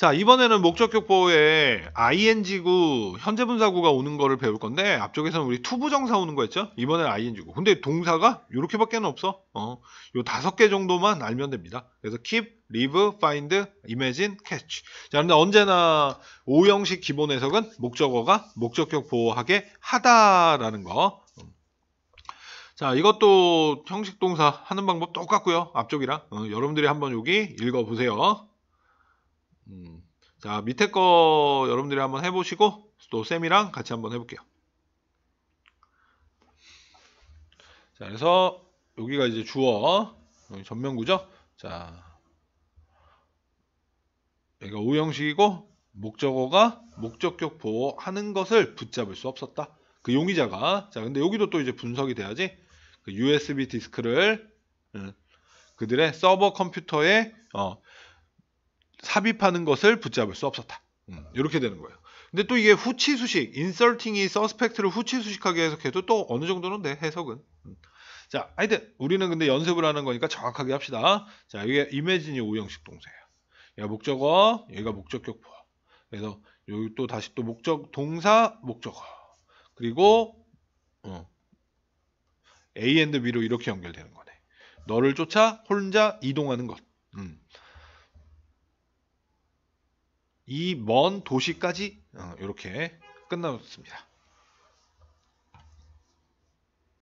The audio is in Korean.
자, 이번에는 목적격보에 ing구, 현재 분사구가 오는 거를 배울 건데 앞쪽에서는 우리 투부정사 오는 거였죠? 이번엔 ing구. 근데 동사가 이렇게밖에 없어. 어, 요 다섯 개 정도만 알면 됩니다. 그래서 keep, l e a v e find, imagine, catch. 자, 근데 언제나 5형식 기본 해석은 목적어가 목적격 보호하게 하다라는 거. 자, 이것도 형식 동사 하는 방법 똑같고요. 앞쪽이랑 어, 여러분들이 한번 여기 읽어보세요. 음, 자 밑에 거 여러분들이 한번 해보시고 또 쌤이랑 같이 한번 해볼게요. 자 그래서 여기가 이제 주어 여기 전면구죠. 자 여기가 오형식이고 목적어가 목적격보 하는 것을 붙잡을 수 없었다. 그 용의자가 자 근데 여기도 또 이제 분석이 돼야지 그 USB 디스크를 음, 그들의 서버 컴퓨터에 어, 삽입하는 것을 붙잡을 수 없었다. 음, 이렇게 되는 거예요. 근데 또 이게 후치 수식, 인설팅이 서스펙트를 후치 수식하게 해석해도 또 어느 정도는 돼, 해석은. 음. 자, 하여튼 우리는 근데 연습을 하는 거니까 정확하게 합시다. 자, 이게 이매진이 오형식 동사예요. 얘가 목적어, 얘가 목적격포. 그래서 여기 또 다시 또 목적 동사 목적어. 그리고 어, A and B로 이렇게 연결되는 거네. 너를 쫓아 혼자 이동하는 것. 음. 이먼 도시까지 어, 이렇게 끝났습니다.